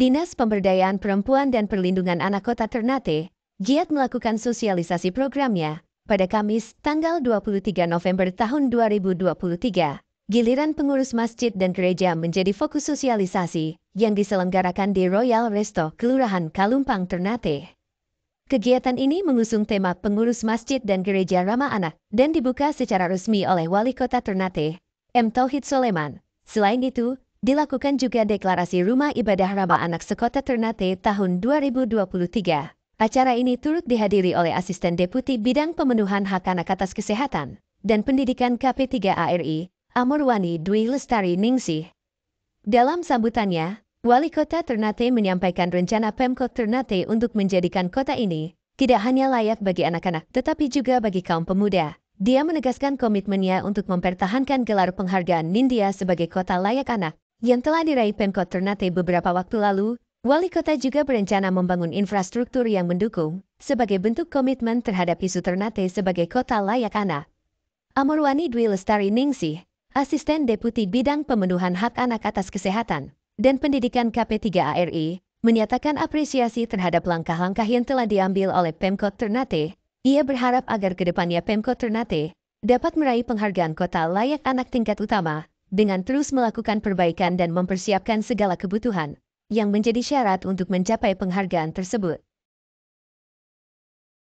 Dinas Pemberdayaan Perempuan dan Perlindungan Anak Kota Ternate, giat melakukan sosialisasi programnya pada Kamis, tanggal 23 November tahun 2023. Giliran pengurus masjid dan gereja menjadi fokus sosialisasi yang diselenggarakan di Royal Resto, Kelurahan Kalumpang, Ternate. Kegiatan ini mengusung tema pengurus masjid dan gereja ramah anak dan dibuka secara resmi oleh Wali Kota Ternate, M. Tauhid Soleman. Selain itu, Dilakukan juga deklarasi Rumah Ibadah Ramah Anak Sekota Ternate tahun 2023. Acara ini turut dihadiri oleh Asisten Deputi Bidang Pemenuhan Hak Anak atas Kesehatan dan Pendidikan KP3ARI, Amurwani Dwi Lestari Ningsih. Dalam sambutannya, Wali Kota Ternate menyampaikan rencana Pemkot Ternate untuk menjadikan kota ini tidak hanya layak bagi anak-anak tetapi juga bagi kaum pemuda. Dia menegaskan komitmennya untuk mempertahankan gelar penghargaan Nindya sebagai kota layak anak yang telah diraih Pemkot Ternate beberapa waktu lalu, Wali Kota juga berencana membangun infrastruktur yang mendukung sebagai bentuk komitmen terhadap isu Ternate sebagai kota layak anak. Amorwani Dwi Lestari Ningsih, Asisten Deputi Bidang Pemenuhan Hak Anak atas Kesehatan dan Pendidikan KP3ARI, menyatakan apresiasi terhadap langkah-langkah yang telah diambil oleh Pemkot Ternate. Ia berharap agar kedepannya Pemkot Ternate dapat meraih penghargaan kota layak anak tingkat utama dengan terus melakukan perbaikan dan mempersiapkan segala kebutuhan yang menjadi syarat untuk mencapai penghargaan tersebut.